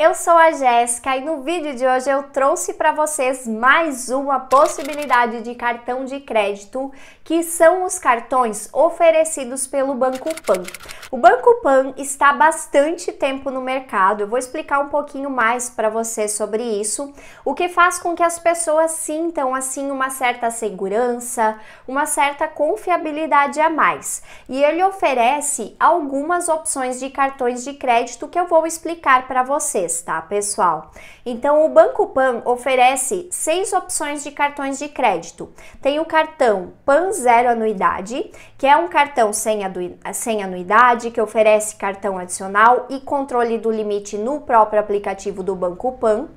Eu sou a Jéssica e no vídeo de hoje eu trouxe para vocês mais uma possibilidade de cartão de crédito, que são os cartões oferecidos pelo Banco Pan. O Banco Pan está há bastante tempo no mercado, eu vou explicar um pouquinho mais para vocês sobre isso, o que faz com que as pessoas sintam assim uma certa segurança, uma certa confiabilidade a mais. E ele oferece algumas opções de cartões de crédito que eu vou explicar para vocês tá, pessoal? Então, o Banco Pan oferece seis opções de cartões de crédito. Tem o cartão Pan Zero Anuidade, que é um cartão sem, sem anuidade, que oferece cartão adicional e controle do limite no próprio aplicativo do Banco Pan.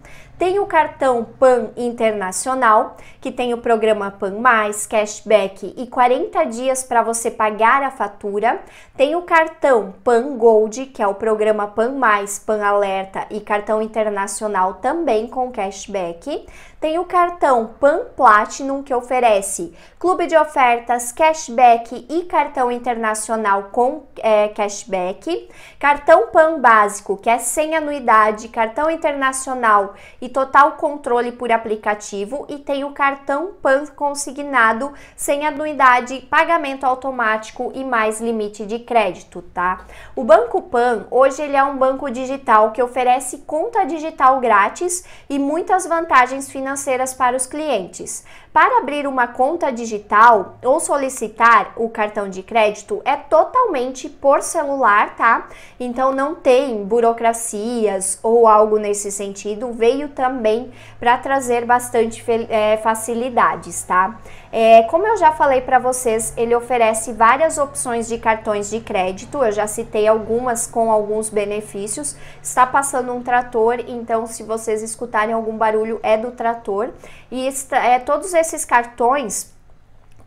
Tem o cartão PAN Internacional, que tem o programa PAN+, Mais, cashback e 40 dias para você pagar a fatura. Tem o cartão PAN Gold, que é o programa PAN+, Mais, PAN Alerta e cartão internacional também com cashback. Tem o cartão PAN Platinum, que oferece clube de ofertas, cashback e cartão internacional com é, cashback. Cartão PAN Básico, que é sem anuidade, cartão internacional e total controle por aplicativo e tem o cartão PAN consignado sem anuidade, pagamento automático e mais limite de crédito, tá? O Banco PAN hoje ele é um banco digital que oferece conta digital grátis e muitas vantagens financeiras para os clientes. Para abrir uma conta digital ou solicitar o cartão de crédito é totalmente por celular, tá? Então não tem burocracias ou algo nesse sentido. Veio também para trazer bastante é, facilidades, tá? É, como eu já falei para vocês, ele oferece várias opções de cartões de crédito. Eu já citei algumas com alguns benefícios. Está passando um trator, então se vocês escutarem algum barulho é do trator e está, é, todos esses cartões,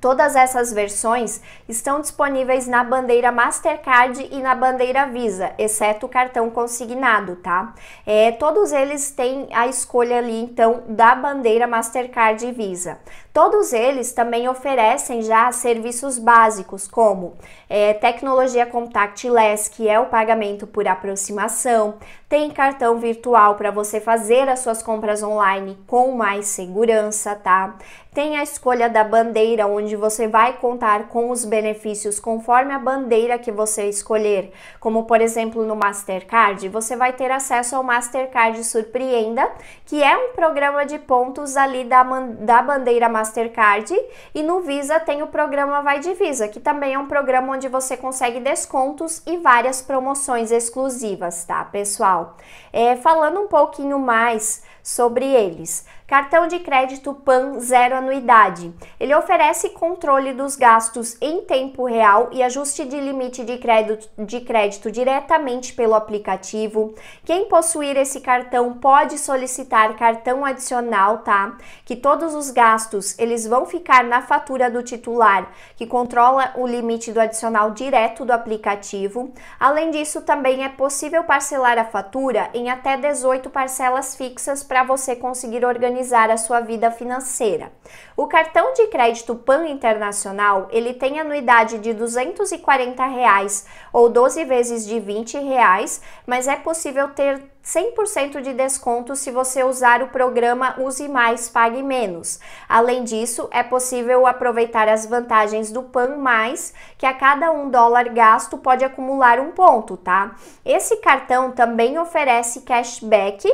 todas essas versões, estão disponíveis na bandeira Mastercard e na bandeira Visa, exceto o cartão consignado, tá? É, todos eles têm a escolha ali, então, da bandeira Mastercard e Visa. Todos eles também oferecem já serviços básicos, como é, tecnologia contactless, que é o pagamento por aproximação, tem cartão virtual para você fazer as suas compras online com mais segurança, tá? Tem a escolha da bandeira, onde você vai contar com os benefícios conforme a bandeira que você escolher. Como, por exemplo, no Mastercard, você vai ter acesso ao Mastercard Surpreenda, que é um programa de pontos ali da, da bandeira Mastercard Mastercard. E no Visa tem o programa Vai de Visa, que também é um programa onde você consegue descontos e várias promoções exclusivas, tá, pessoal? É, falando um pouquinho mais sobre eles. Cartão de crédito PAN zero anuidade. Ele oferece controle dos gastos em tempo real e ajuste de limite de crédito, de crédito diretamente pelo aplicativo. Quem possuir esse cartão pode solicitar cartão adicional, tá? Que todos os gastos eles vão ficar na fatura do titular, que controla o limite do adicional direto do aplicativo. Além disso, também é possível parcelar a fatura em até 18 parcelas fixas para você conseguir organizar a sua vida financeira. O cartão de crédito Pan Internacional, ele tem anuidade de R$ 240 reais, ou 12 vezes de R$ 20, reais, mas é possível ter 100% de desconto se você usar o programa Use Mais, Pague Menos. Além disso, é possível aproveitar as vantagens do PAN+, Mais, que a cada um dólar gasto pode acumular um ponto, tá? Esse cartão também oferece cashback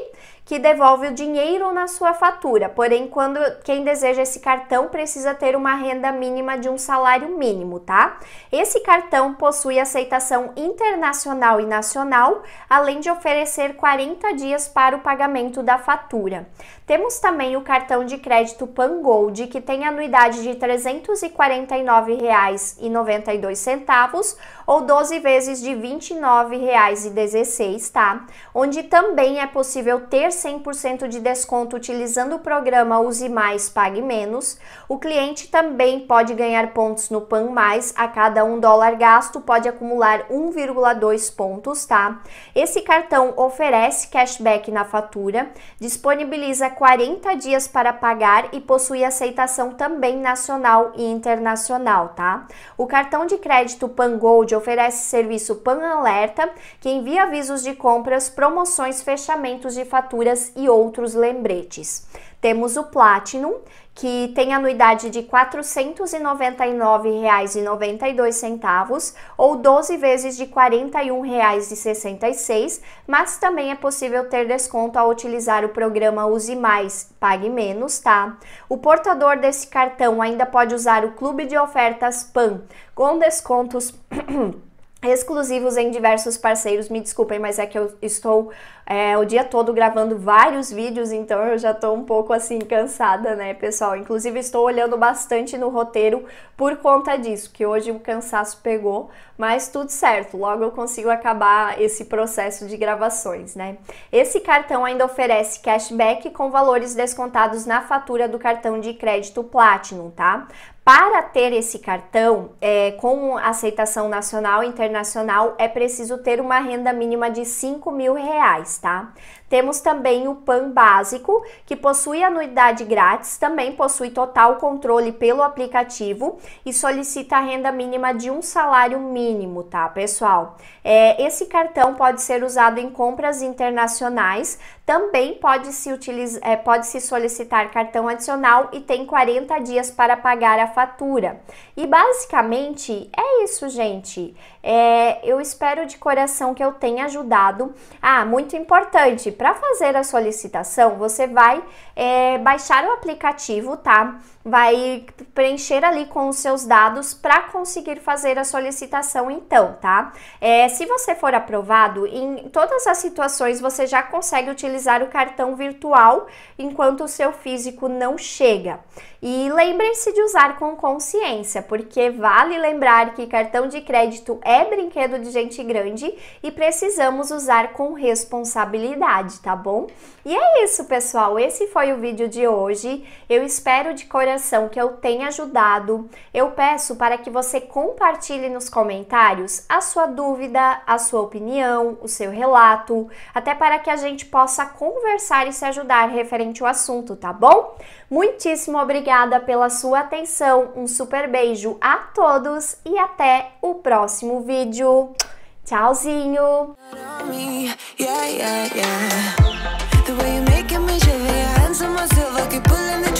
que devolve o dinheiro na sua fatura. Porém, quando quem deseja esse cartão precisa ter uma renda mínima de um salário mínimo, tá? Esse cartão possui aceitação internacional e nacional, além de oferecer 40 dias para o pagamento da fatura. Temos também o cartão de crédito Pangold, que tem anuidade de R$ 349,92 ou 12 vezes de R$ 29,16, tá? Onde também é possível ter 100% de desconto utilizando o programa Use Mais, Pague Menos, o cliente também pode ganhar pontos no PAN+, Mais, a cada um dólar gasto pode acumular 1,2 pontos, tá? Esse cartão oferece cashback na fatura, disponibiliza 40 dias para pagar e possui aceitação também nacional e internacional, tá? O cartão de crédito PAN Gold oferece serviço PAN Alerta, que envia avisos de compras, promoções, fechamentos de fatura assinaturas e outros lembretes. Temos o Platinum, que tem anuidade de R$ 499,92 ou 12 vezes de R$ 41,66, mas também é possível ter desconto ao utilizar o programa Use Mais, Pague Menos, tá? O portador desse cartão ainda pode usar o Clube de Ofertas PAN com descontos exclusivos em diversos parceiros. Me desculpem, mas é que eu estou é, o dia todo gravando vários vídeos, então eu já estou um pouco assim cansada, né, pessoal? Inclusive, estou olhando bastante no roteiro por conta disso, que hoje o cansaço pegou, mas tudo certo, logo eu consigo acabar esse processo de gravações, né? Esse cartão ainda oferece cashback com valores descontados na fatura do cartão de crédito Platinum, tá? Para ter esse cartão é, com aceitação nacional e internacional, é preciso ter uma renda mínima de 5 mil reais, tá? Temos também o PAN básico, que possui anuidade grátis, também possui total controle pelo aplicativo e solicita a renda mínima de um salário mínimo, tá, pessoal? É, esse cartão pode ser usado em compras internacionais, também pode se, utilizar, é, pode se solicitar cartão adicional e tem 40 dias para pagar a fatura. E basicamente é isso, gente. É, eu espero de coração que eu tenha ajudado. Ah, muito importante para fazer a solicitação, você vai é, baixar o aplicativo, tá? vai preencher ali com os seus dados para conseguir fazer a solicitação então, tá? É, se você for aprovado, em todas as situações você já consegue utilizar o cartão virtual enquanto o seu físico não chega. E lembrem-se de usar com consciência, porque vale lembrar que cartão de crédito é brinquedo de gente grande e precisamos usar com responsabilidade, tá bom? E é isso, pessoal. Esse foi o vídeo de hoje. Eu espero de coração que eu tenha ajudado. Eu peço para que você compartilhe nos comentários a sua dúvida, a sua opinião, o seu relato, até para que a gente possa conversar e se ajudar referente ao assunto, tá bom? Muitíssimo obrigada pela sua atenção, um super beijo a todos e até o próximo vídeo. Tchauzinho! the way you're making me shiver, your hands on my silver, keep pulling the